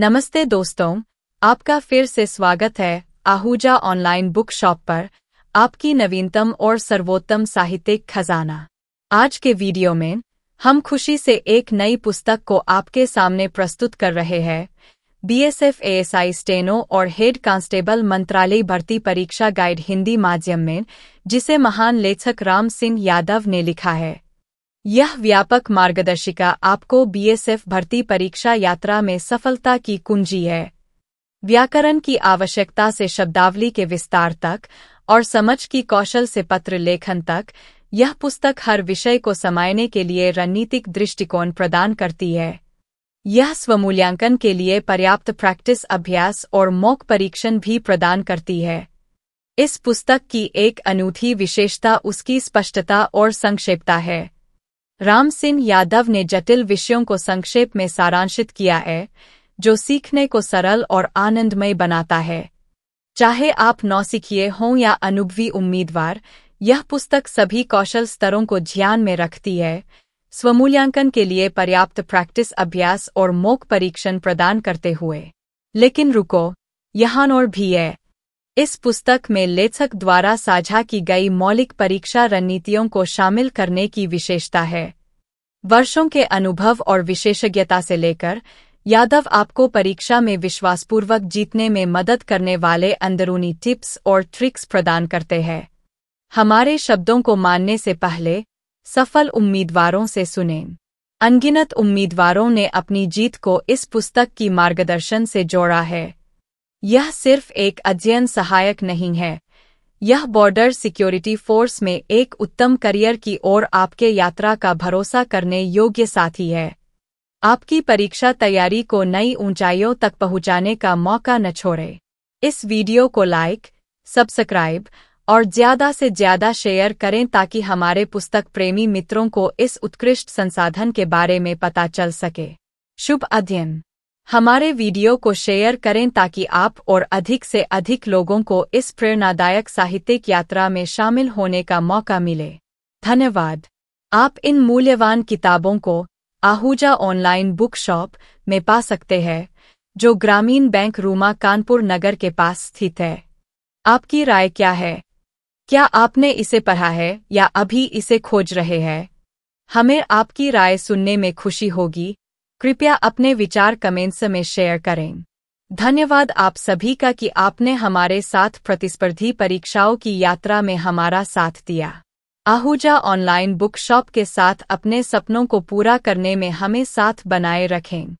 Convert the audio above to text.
नमस्ते दोस्तों आपका फिर से स्वागत है आहूजा ऑनलाइन बुक शॉप पर आपकी नवीनतम और सर्वोत्तम साहित्यिक खजाना आज के वीडियो में हम खुशी से एक नई पुस्तक को आपके सामने प्रस्तुत कर रहे हैं बीएसएफ एएसआई स्टेनो और हेड कांस्टेबल मंत्रालय भर्ती परीक्षा गाइड हिंदी माध्यम में जिसे महान लेखक राम सिंह यादव ने लिखा है यह व्यापक मार्गदर्शिका आपको बीएसएफ भर्ती परीक्षा यात्रा में सफलता की कुंजी है व्याकरण की आवश्यकता से शब्दावली के विस्तार तक और समझ की कौशल से पत्र लेखन तक यह पुस्तक हर विषय को समायने के लिए रणनीतिक दृष्टिकोण प्रदान करती है यह स्वमूल्यांकन के लिए पर्याप्त प्रैक्टिस अभ्यास और मॉक परीक्षण भी प्रदान करती है इस पुस्तक की एक अनूठी विशेषता उसकी स्पष्टता और संक्षेपता है राम सिंह यादव ने जटिल विषयों को संक्षेप में सारांशित किया है जो सीखने को सरल और आनंदमय बनाता है चाहे आप नौसिखिए हों या अनुभवी उम्मीदवार यह पुस्तक सभी कौशल स्तरों को ध्यान में रखती है स्वमूल्यांकन के लिए पर्याप्त प्रैक्टिस अभ्यास और मोक परीक्षण प्रदान करते हुए लेकिन रुको यहाँ और भी है इस पुस्तक में लेखक द्वारा साझा की गई मौलिक परीक्षा रणनीतियों को शामिल करने की विशेषता है वर्षों के अनुभव और विशेषज्ञता से लेकर यादव आपको परीक्षा में विश्वासपूर्वक जीतने में मदद करने वाले अंदरूनी टिप्स और ट्रिक्स प्रदान करते हैं हमारे शब्दों को मानने से पहले सफल उम्मीदवारों से सुने अनगिनत उम्मीदवारों ने अपनी जीत को इस पुस्तक की मार्गदर्शन से जोड़ा है यह सिर्फ एक अध्ययन सहायक नहीं है यह बॉर्डर सिक्योरिटी फोर्स में एक उत्तम करियर की ओर आपके यात्रा का भरोसा करने योग्य साथी है आपकी परीक्षा तैयारी को नई ऊंचाइयों तक पहुंचाने का मौका न छोड़ें इस वीडियो को लाइक सब्सक्राइब और ज्यादा से ज्यादा शेयर करें ताकि हमारे पुस्तक प्रेमी मित्रों को इस उत्कृष्ट संसाधन के बारे में पता चल सके शुभ अध्ययन हमारे वीडियो को शेयर करें ताकि आप और अधिक से अधिक लोगों को इस प्रेरणादायक साहित्यिक यात्रा में शामिल होने का मौका मिले धन्यवाद आप इन मूल्यवान किताबों को आहूजा ऑनलाइन बुक शॉप में पा सकते हैं जो ग्रामीण बैंक रूमा कानपुर नगर के पास स्थित है आपकी राय क्या है क्या आपने इसे पढ़ा है या अभी इसे खोज रहे हैं हमें आपकी राय सुनने में खुशी होगी कृपया अपने विचार कमेंट्स में शेयर करें धन्यवाद आप सभी का कि आपने हमारे साथ प्रतिस्पर्धी परीक्षाओं की यात्रा में हमारा साथ दिया आहूजा ऑनलाइन बुकशॉप के साथ अपने सपनों को पूरा करने में हमें साथ बनाए रखें